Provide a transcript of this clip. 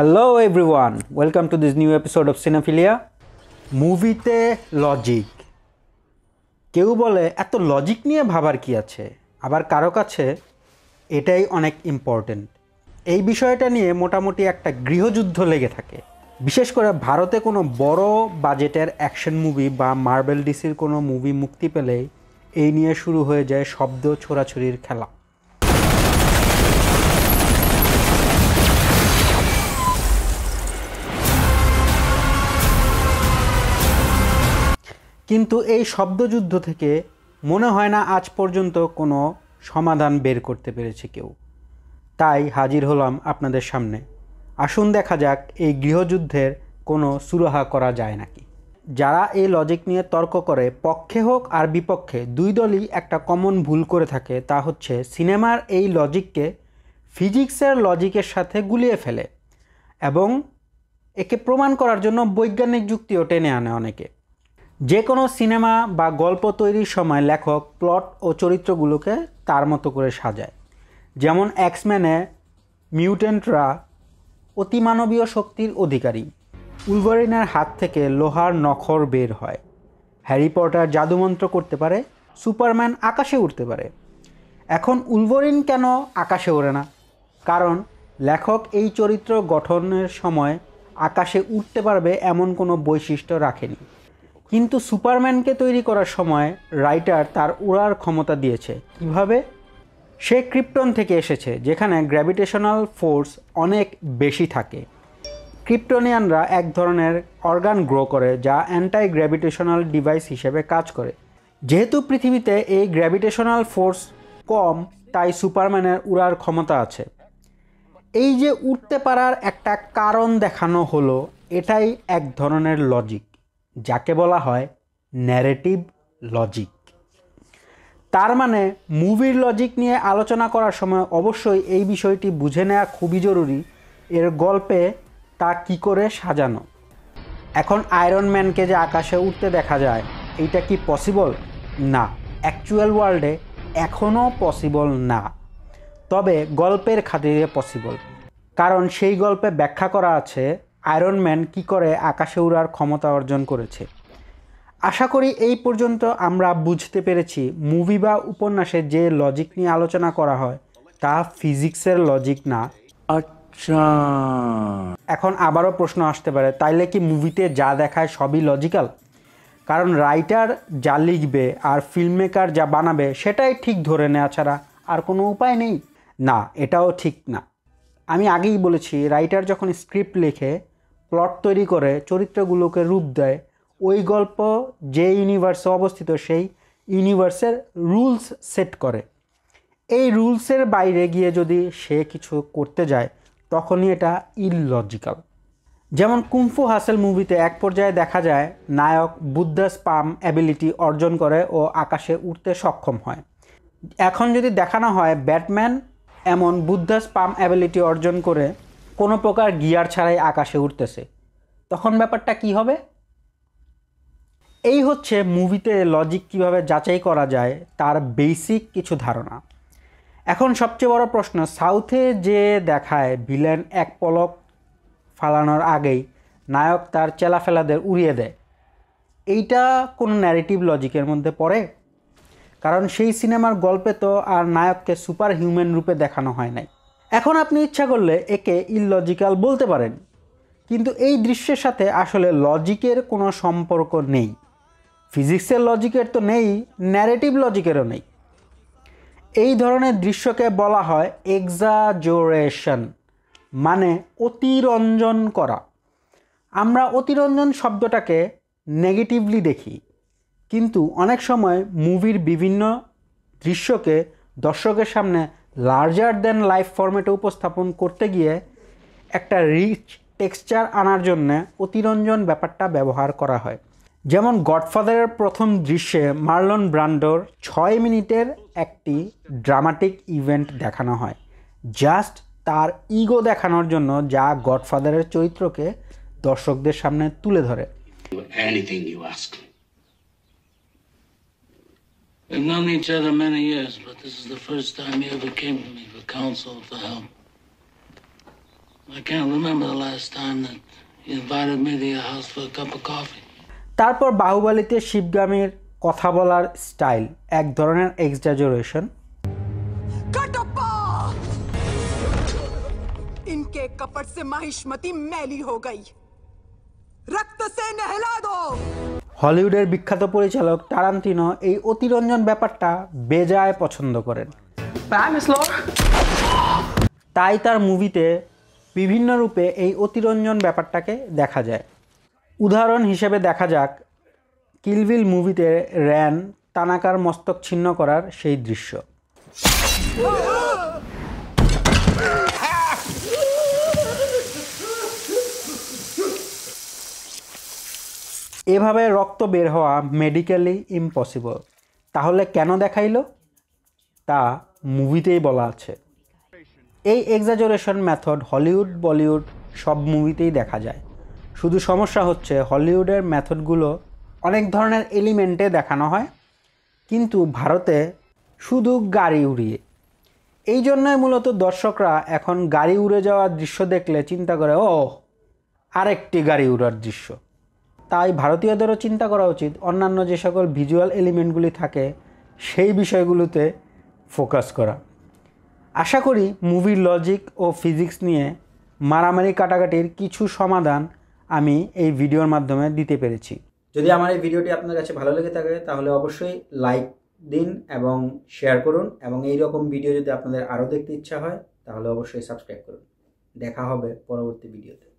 Hello everyone welcome to this new episode of Cinephilia মুভিতে logic কেউ বলে এত লজিক নিয়ে ভাবার কি আছে আবার কারো কাছে এটাই অনেক ইম্পর্টেন্ট এই বিষয়টা নিয়ে মোটামুটি একটা গৃহযুদ্ধ লেগে থাকে বিশেষ করে ভারতে কোনো বড় বাজেটের অ্যাকশন মুভি বা মার্বেল ডিসির কোনো মুভি মুক্তি পেলেই এই নিয়ে শুরু হয়ে যায় শব্দ ছোড়াছুরির খেলা কিন্তু এই শব্দযুদ্ধ থেকে মনে হয় না আজ পর্যন্ত কোনো সমাধান বের করতে পেরেছে কেউ তাই হাজির হলাম আপনাদের সামনে আসুন দেখা যাক এই গৃহযুদ্ধের কোনো সুরাহা করা যায় নাকি যারা এই লজিক নিয়ে তর্ক করে পক্ষে হোক আর বিপক্ষে দুই দলই একটা কমন ভুল করে থাকে তা হচ্ছে সিনেমার এই লজিককে ফিজিক্সের লজিকের সাথে গুলিয়ে ফেলে এবং একে প্রমাণ করার জন্য বৈজ্ঞানিক যুক্তিও টেনে আনে অনেকে যে কোনো সিনেমা বা গল্প তৈরির সময় লেখক প্লট ও চরিত্রগুলোকে তার মতো করে সাজায় যেমন অ্যাক্সম্যানে মিউটেন্টরা অতিমানবীয় শক্তির অধিকারী উলভারিনের হাত থেকে লোহার নখর বের হয় হ্যারি পটার জাদুমন্ত্র করতে পারে সুপারম্যান আকাশে উঠতে পারে এখন উলভরিন কেন আকাশে ওড়ে না কারণ লেখক এই চরিত্র গঠনের সময় আকাশে উঠতে পারবে এমন কোনো বৈশিষ্ট্য রাখেনি কিন্তু সুপারম্যানকে তৈরি করার সময় রাইটার তার উড়ার ক্ষমতা দিয়েছে কিভাবে সে ক্রিপ্টন থেকে এসেছে যেখানে গ্র্যাভিটেশনাল ফোর্স অনেক বেশি থাকে ক্রিপ্টোনিয়ানরা এক ধরনের অর্গান গ্রো করে যা অ্যান্টাই গ্র্যাভিটেশনাল ডিভাইস হিসেবে কাজ করে যেহেতু পৃথিবীতে এই গ্র্যাভিটেশনাল ফোর্স কম তাই সুপারম্যানের উড়ার ক্ষমতা আছে এই যে উঠতে পারার একটা কারণ দেখানো হলো এটাই এক ধরনের লজিক যাকে বলা হয় ন্যারেটিভ লজিক তার মানে মুভির লজিক নিয়ে আলোচনা করার সময় অবশ্যই এই বিষয়টি বুঝে নেওয়া খুবই জরুরি এর গল্পে তা কি করে সাজানো এখন আয়রন ম্যানকে যে আকাশে উঠতে দেখা যায় এইটা কি পসিবল না অ্যাকচুয়াল ওয়ার্ল্ডে এখনও পসিবল না তবে গল্পের খাতিরে পসিবল কারণ সেই গল্পে ব্যাখ্যা করা আছে আয়রন ম্যান কী করে আকাশে উড়ার ক্ষমতা অর্জন করেছে আশা করি এই পর্যন্ত আমরা বুঝতে পেরেছি মুভি বা উপন্যাসে যে লজিক নিয়ে আলোচনা করা হয় তা ফিজিক্সের লজিক না আচ্ছা এখন আবারও প্রশ্ন আসতে পারে তাইলে কি মুভিতে যা দেখায় সবই লজিক্যাল কারণ রাইটার যা লিখবে আর ফিল্ম মেকার যা বানাবে সেটাই ঠিক ধরে নেওয়া ছাড়া আর কোনো উপায় নেই না এটাও ঠিক না আমি আগেই বলেছি রাইটার যখন স্ক্রিপ্ট লেখে প্লট তৈরি করে চরিত্রগুলোকে রূপ দেয় ওই গল্প যে ইউনিভার্সে অবস্থিত সেই ইউনিভার্সের রুলস সেট করে এই রুলসের বাইরে গিয়ে যদি সে কিছু করতে যায় তখনই এটা ইললজিক্যাল যেমন কুম্ফু হাসেল মুভিতে এক পর্যায়ে দেখা যায় নায়ক বুদ্ধা স্পাম অ্যাবিলিটি অর্জন করে ও আকাশে উঠতে সক্ষম হয় এখন যদি দেখানো হয় ব্যাটম্যান এমন বুদ্ধা স্পাম অ্যাবিলিটি অর্জন করে কোনো প্রকার গিয়ার ছাড়াই আকাশে উঠতেছে তখন ব্যাপারটা কি হবে এই হচ্ছে মুভিতে লজিক কিভাবে যাচাই করা যায় তার বেসিক কিছু ধারণা এখন সবচেয়ে বড় প্রশ্ন সাউথে যে দেখায় ভিলেন এক পলক ফালানোর আগেই নায়ক তার চেলাফেলাদের উড়িয়ে দেয় এইটা কোনো ন্যারেটিভ লজিকের মধ্যে পড়ে কারণ সেই সিনেমার গল্পে তো আর নায়ককে সুপার হিউম্যান রূপে দেখানো হয় নাই এখন আপনি ইচ্ছা করলে একে ইললজিক্যাল বলতে পারেন কিন্তু এই দৃশ্যের সাথে আসলে লজিকের কোনো সম্পর্ক নেই ফিজিক্সের লজিকের তো নেই ন্যারেটিভ লজিকেরও নেই এই ধরনের দৃশ্যকে বলা হয় এক্সাজোরেশন মানে অতিরঞ্জন করা আমরা অতিরঞ্জন শব্দটাকে নেগেটিভলি দেখি কিন্তু অনেক সময় মুভির বিভিন্ন দৃশ্যকে দর্শকের সামনে লার্জার দেন লাইফ ফর্মেটে উপস্থাপন করতে গিয়ে একটা রিচ টেক্সচার আনার জন্যে অতিরঞ্জন ব্যাপারটা ব্যবহার করা হয় যেমন গডফাদারের প্রথম দৃশ্যে মার্লন ব্রান্ডোর ছয় মিনিটের একটি ড্রামাটিক ইভেন্ট দেখানো হয় জাস্ট তার ইগো দেখানোর জন্য যা গডফাদারের চরিত্রকে দর্শকদের সামনে তুলে ধরে We've known each other many years, but this is the first time he ever came to me for counsel, for help. I can't remember the last time that he invited me to your house for a cup of coffee. তারপর বাহুবলীতে শিবগামীর কথা বলার style এক ধরনের exaggeration इनके कपट से महिष्मती मैली हो गई रक्त से नहला दो হলিউডের বিখ্যাত পরিচালক টারান্তিনো এই অতিরঞ্জন ব্যাপারটা বেজায় পছন্দ করেন তাই তার মুভিতে বিভিন্ন রূপে এই অতিরঞ্জন ব্যাপারটাকে দেখা যায় উদাহরণ হিসেবে দেখা যাক কিলভিল মুভিতে র্যান তানাকার মস্তক ছিন্ন করার সেই দৃশ্য এভাবে রক্ত বের হওয়া মেডিকেলি ইম্পসিবল তাহলে কেন দেখাইল তা মুভিতেই বলা আছে এই এক্সাজোরেশন মেথড হলিউড বলিউড সব মুভিতেই দেখা যায় শুধু সমস্যা হচ্ছে হলিউডের মেথডগুলো অনেক ধরনের এলিমেন্টে দেখানো হয় কিন্তু ভারতে শুধু গাড়ি উড়িয়ে এই জন্যই মূলত দর্শকরা এখন গাড়ি উড়ে যাওয়ার দৃশ্য দেখলে চিন্তা করে ও আরেকটি গাড়ি উড়ার দৃশ্য তাই ভারতীয়দেরও চিন্তা করা উচিত অন্যান্য যে সকল ভিজুয়াল এলিমেন্টগুলি থাকে সেই বিষয়গুলোতে ফোকাস করা আশা করি মুভির লজিক ও ফিজিক্স নিয়ে মারামারি কাটাকাটির কিছু সমাধান আমি এই ভিডিওর মাধ্যমে দিতে পেরেছি যদি আমার এই ভিডিওটি আপনার কাছে ভালো লেগে থাকে তাহলে অবশ্যই লাইক দিন এবং শেয়ার করুন এবং এই রকম ভিডিও যদি আপনাদের আরও দেখতে ইচ্ছা হয় তাহলে অবশ্যই সাবস্ক্রাইব করুন দেখা হবে পরবর্তী ভিডিওতে